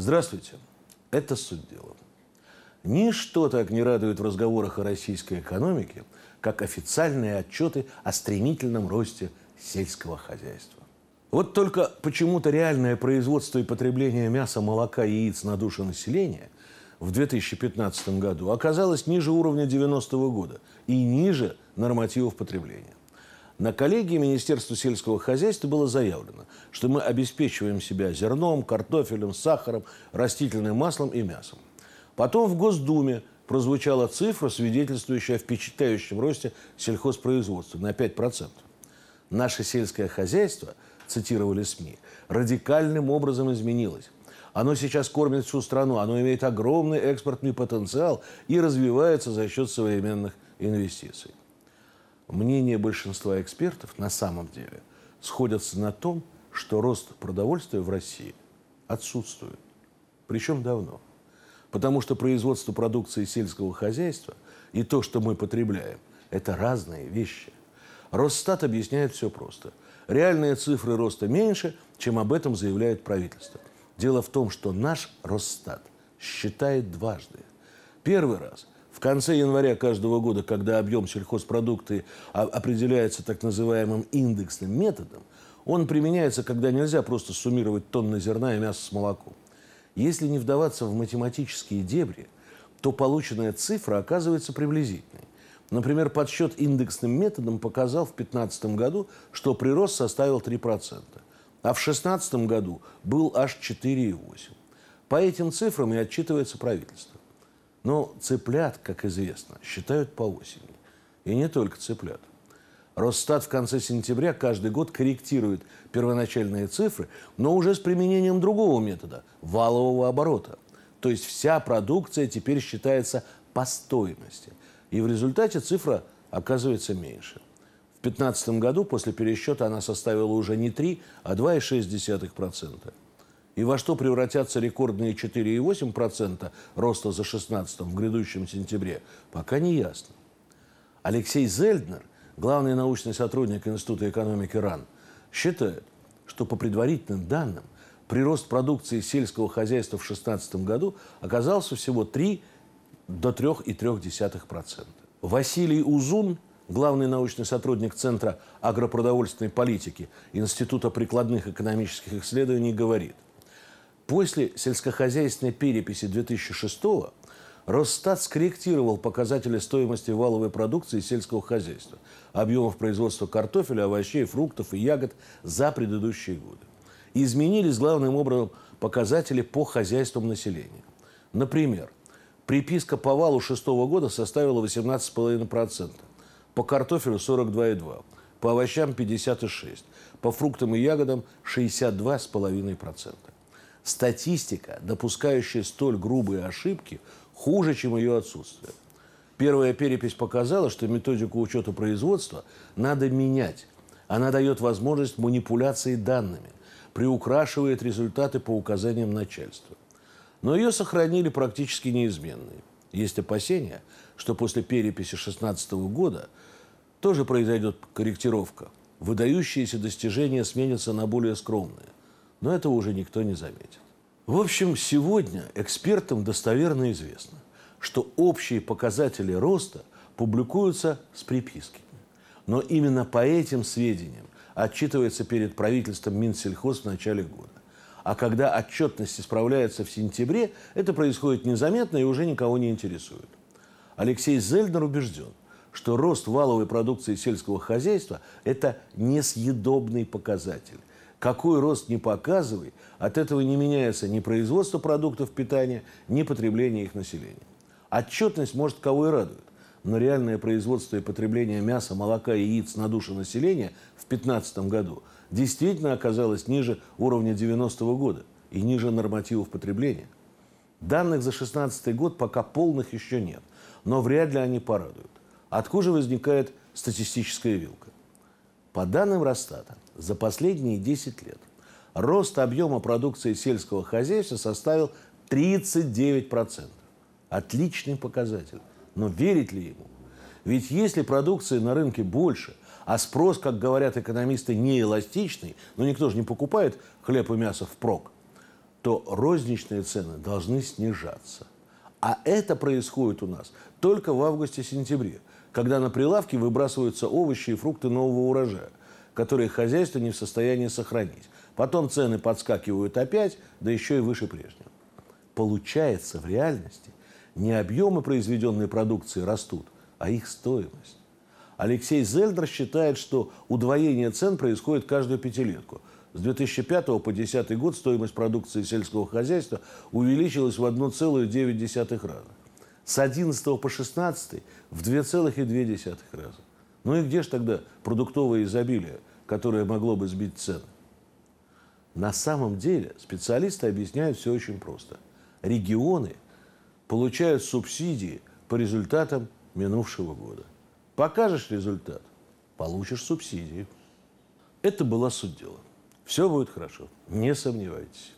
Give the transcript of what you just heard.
Здравствуйте. Это суть дела. Ничто так не радует в разговорах о российской экономике, как официальные отчеты о стремительном росте сельского хозяйства. Вот только почему-то реальное производство и потребление мяса, молока и яиц на душу населения в 2015 году оказалось ниже уровня 90 -го года и ниже нормативов потребления. На коллегии Министерства сельского хозяйства было заявлено, что мы обеспечиваем себя зерном, картофелем, сахаром, растительным маслом и мясом. Потом в Госдуме прозвучала цифра, свидетельствующая о впечатляющем росте сельхозпроизводства на 5%. Наше сельское хозяйство, цитировали СМИ, радикальным образом изменилось. Оно сейчас кормит всю страну, оно имеет огромный экспортный потенциал и развивается за счет современных инвестиций мнение большинства экспертов на самом деле сходятся на том, что рост продовольствия в России отсутствует. Причем давно. Потому что производство продукции сельского хозяйства и то, что мы потребляем, это разные вещи. Росстат объясняет все просто. Реальные цифры роста меньше, чем об этом заявляет правительство. Дело в том, что наш Росстат считает дважды. Первый раз – в конце января каждого года, когда объем сельхозпродукты определяется так называемым индексным методом, он применяется, когда нельзя просто суммировать тонны зерна и мяса с молоком. Если не вдаваться в математические дебри, то полученная цифра оказывается приблизительной. Например, подсчет индексным методом показал в 2015 году, что прирост составил 3%, а в 2016 году был аж 4,8%. По этим цифрам и отчитывается правительство. Но цыплят, как известно, считают по осени. И не только цыплят. Росстат в конце сентября каждый год корректирует первоначальные цифры, но уже с применением другого метода – валового оборота. То есть вся продукция теперь считается по стоимости. И в результате цифра оказывается меньше. В 2015 году после пересчета она составила уже не 3, а 2,6% и во что превратятся рекордные 4,8% роста за 16 в грядущем сентябре, пока не ясно. Алексей Зельднер, главный научный сотрудник Института экономики РАН, считает, что по предварительным данным прирост продукции сельского хозяйства в 2016 году оказался всего 3 до 3,3%. Василий Узун, главный научный сотрудник Центра агропродовольственной политики Института прикладных экономических исследований, говорит – После сельскохозяйственной переписи 2006-го Росстат скорректировал показатели стоимости валовой продукции сельского хозяйства, объемов производства картофеля, овощей, фруктов и ягод за предыдущие годы. изменились главным образом показатели по хозяйствам населения. Например, приписка по валу 6 года составила 18,5%, по картофелю 42,2%, по овощам 56%, по фруктам и ягодам 62,5%. Статистика, допускающая столь грубые ошибки, хуже, чем ее отсутствие. Первая перепись показала, что методику учета производства надо менять. Она дает возможность манипуляции данными, приукрашивает результаты по указаниям начальства. Но ее сохранили практически неизменные. Есть опасения, что после переписи 2016 года тоже произойдет корректировка. Выдающиеся достижения сменятся на более скромные. Но этого уже никто не заметит. В общем, сегодня экспертам достоверно известно, что общие показатели роста публикуются с приписки. Но именно по этим сведениям отчитывается перед правительством Минсельхоз в начале года. А когда отчетность исправляется в сентябре, это происходит незаметно и уже никого не интересует. Алексей Зельдер убежден, что рост валовой продукции сельского хозяйства – это несъедобный показатель какой рост не показывай, от этого не меняется ни производство продуктов питания, ни потребление их населения. Отчетность, может, кого и радует, но реальное производство и потребление мяса, молока и яиц на душу населения в 2015 году действительно оказалось ниже уровня 90-го года и ниже нормативов потребления. Данных за 2016 год пока полных еще нет, но вряд ли они порадуют. Откуда возникает статистическая вилка? По данным Росстата, за последние 10 лет рост объема продукции сельского хозяйства составил 39%. Отличный показатель. Но верить ли ему? Ведь если продукции на рынке больше, а спрос, как говорят экономисты, не эластичный, но ну, никто же не покупает хлеб и мясо впрок, то розничные цены должны снижаться. А это происходит у нас только в августе-сентябре – когда на прилавке выбрасываются овощи и фрукты нового урожая, которые хозяйство не в состоянии сохранить. Потом цены подскакивают опять, да еще и выше прежнего. Получается в реальности не объемы произведенной продукции растут, а их стоимость. Алексей Зельдер считает, что удвоение цен происходит каждую пятилетку. С 2005 по 2010 год стоимость продукции сельского хозяйства увеличилась в 1,9 раза с 11 по 16 в 2,2 раза. Ну и где же тогда продуктовое изобилие, которое могло бы сбить цены? На самом деле специалисты объясняют все очень просто. Регионы получают субсидии по результатам минувшего года. Покажешь результат – получишь субсидии. Это была суть дела. Все будет хорошо, не сомневайтесь.